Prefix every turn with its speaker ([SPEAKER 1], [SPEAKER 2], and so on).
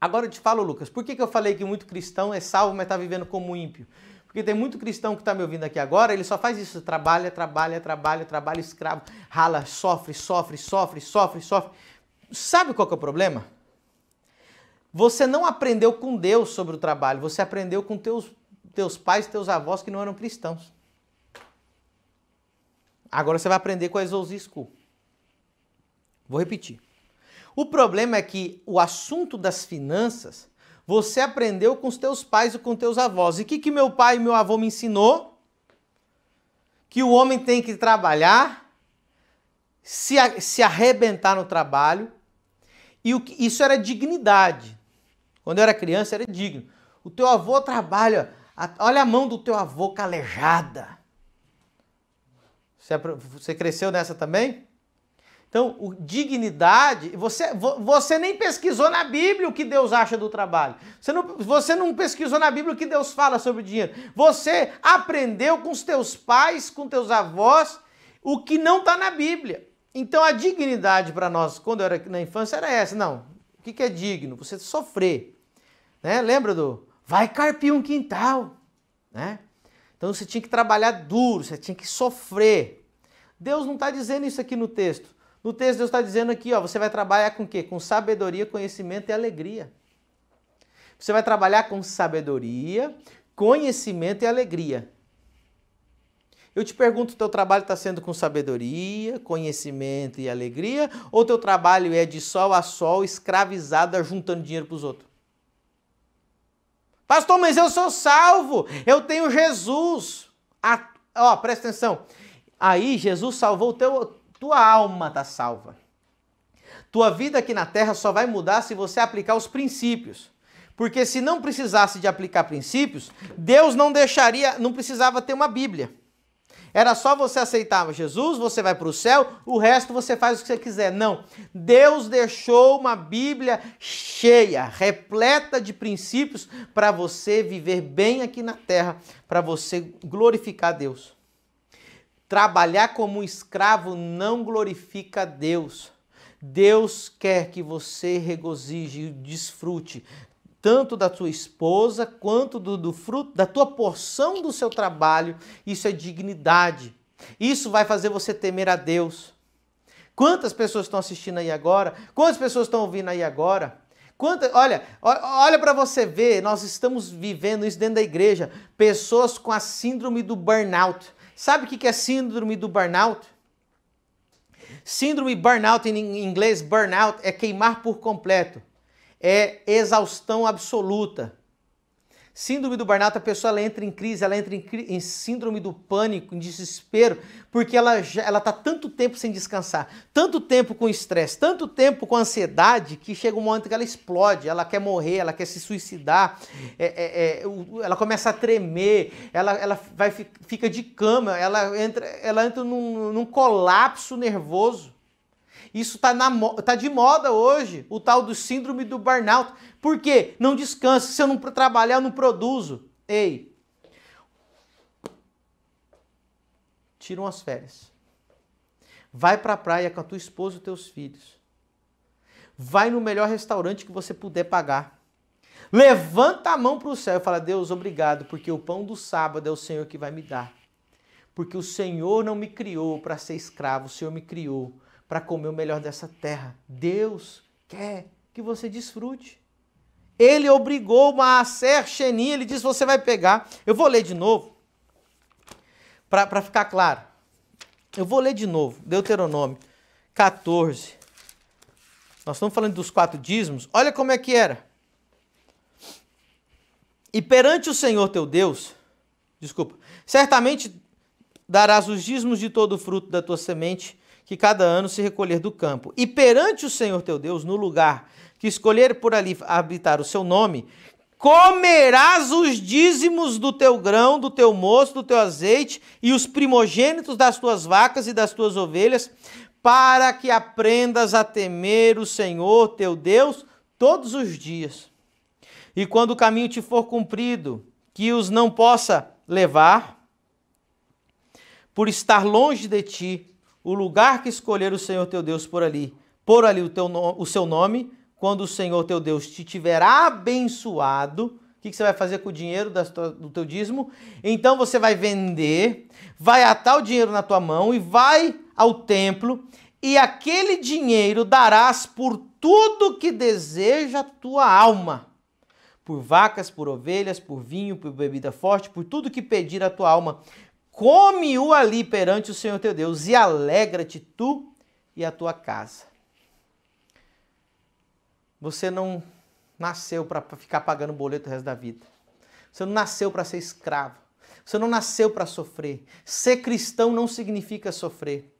[SPEAKER 1] Agora eu te falo, Lucas, por que, que eu falei que muito cristão é salvo, mas está vivendo como ímpio? Porque tem muito cristão que está me ouvindo aqui agora, ele só faz isso, trabalha, trabalha, trabalha, trabalha, escravo, rala, sofre, sofre, sofre, sofre, sofre. Sabe qual que é o problema? Você não aprendeu com Deus sobre o trabalho, você aprendeu com teus, teus pais, teus avós que não eram cristãos. Agora você vai aprender com a Exousi School. Vou repetir. O problema é que o assunto das finanças você aprendeu com os teus pais e com teus avós. E o que, que meu pai e meu avô me ensinou? Que o homem tem que trabalhar, se, se arrebentar no trabalho. E o que, isso era dignidade. Quando eu era criança, era digno. O teu avô trabalha, olha a mão do teu avô calejada. Você, você cresceu nessa também? Então, o, dignidade, você, você nem pesquisou na Bíblia o que Deus acha do trabalho. Você não, você não pesquisou na Bíblia o que Deus fala sobre o dinheiro. Você aprendeu com os teus pais, com teus avós, o que não está na Bíblia. Então, a dignidade para nós, quando eu era na infância, era essa. Não, o que, que é digno? Você sofrer. Né? Lembra do vai carpir um quintal, né? Então você tinha que trabalhar duro, você tinha que sofrer. Deus não está dizendo isso aqui no texto. No texto, Deus está dizendo aqui, ó, você vai trabalhar com o quê? Com sabedoria, conhecimento e alegria. Você vai trabalhar com sabedoria, conhecimento e alegria. Eu te pergunto, teu trabalho está sendo com sabedoria, conhecimento e alegria, ou teu trabalho é de sol a sol, escravizado, juntando dinheiro para os outros? Pastor, mas eu sou salvo, eu tenho Jesus. Ah, ó, presta atenção. Aí Jesus salvou o teu, tua alma está salva. Tua vida aqui na terra só vai mudar se você aplicar os princípios. Porque se não precisasse de aplicar princípios, Deus não deixaria, não precisava ter uma Bíblia. Era só você aceitar Jesus, você vai para o céu, o resto você faz o que você quiser. Não. Deus deixou uma Bíblia cheia, repleta de princípios para você viver bem aqui na terra, para você glorificar Deus. Trabalhar como escravo não glorifica a Deus. Deus quer que você regozije e desfrute tanto da sua esposa quanto do, do, fruto, da tua porção do seu trabalho. Isso é dignidade. Isso vai fazer você temer a Deus. Quantas pessoas estão assistindo aí agora? Quantas pessoas estão ouvindo aí agora? Quanta, olha, olha para você ver, nós estamos vivendo isso dentro da igreja, pessoas com a síndrome do burnout. Sabe o que é síndrome do burnout? Síndrome burnout, em inglês, burnout, é queimar por completo. É exaustão absoluta. Síndrome do Barnato, a pessoa ela entra em crise, ela entra em, em síndrome do pânico, em desespero, porque ela está ela tá tanto tempo sem descansar, tanto tempo com estresse, tanto tempo com ansiedade, que chega um momento que ela explode, ela quer morrer, ela quer se suicidar, é, é, é, ela começa a tremer, ela, ela vai, fica de cama, ela entra, ela entra num, num colapso nervoso. Isso está tá de moda hoje, o tal do síndrome do burnout. Por quê? Não descansa. Se eu não trabalhar, eu não produzo. Ei, tira umas férias. Vai para a praia com a tua esposa e teus filhos. Vai no melhor restaurante que você puder pagar. Levanta a mão para o céu e fala: Deus, obrigado, porque o pão do sábado é o Senhor que vai me dar. Porque o Senhor não me criou para ser escravo, o Senhor me criou para comer o melhor dessa terra. Deus quer que você desfrute. Ele obrigou Maaser Sheni, ele diz: você vai pegar. Eu vou ler de novo, para ficar claro. Eu vou ler de novo, Deuteronômio 14. Nós estamos falando dos quatro dízimos. Olha como é que era. E perante o Senhor teu Deus, desculpa, certamente darás os dízimos de todo o fruto da tua semente que cada ano se recolher do campo. E perante o Senhor teu Deus, no lugar que escolher por ali habitar o seu nome, comerás os dízimos do teu grão, do teu moço, do teu azeite e os primogênitos das tuas vacas e das tuas ovelhas, para que aprendas a temer o Senhor teu Deus todos os dias. E quando o caminho te for cumprido, que os não possa levar, por estar longe de ti, o lugar que escolher o Senhor teu Deus por ali, por ali o, teu o seu nome, quando o Senhor teu Deus te tiver abençoado, o que, que, você vai fazer com o dinheiro do teu dízimo? Então você vai vender, vai atar o dinheiro na tua mão e vai ao templo, e aquele dinheiro darás por tudo que deseja a tua alma. Por vacas, por ovelhas, por vinho, por bebida forte, por tudo que pedir a tua alma come-o ali perante o Senhor teu Deus e alegra-te tu e a tua casa. Você não nasceu para ficar pagando boleto o resto da vida. Você não nasceu para ser escravo. Você não nasceu para sofrer. Ser cristão não significa sofrer.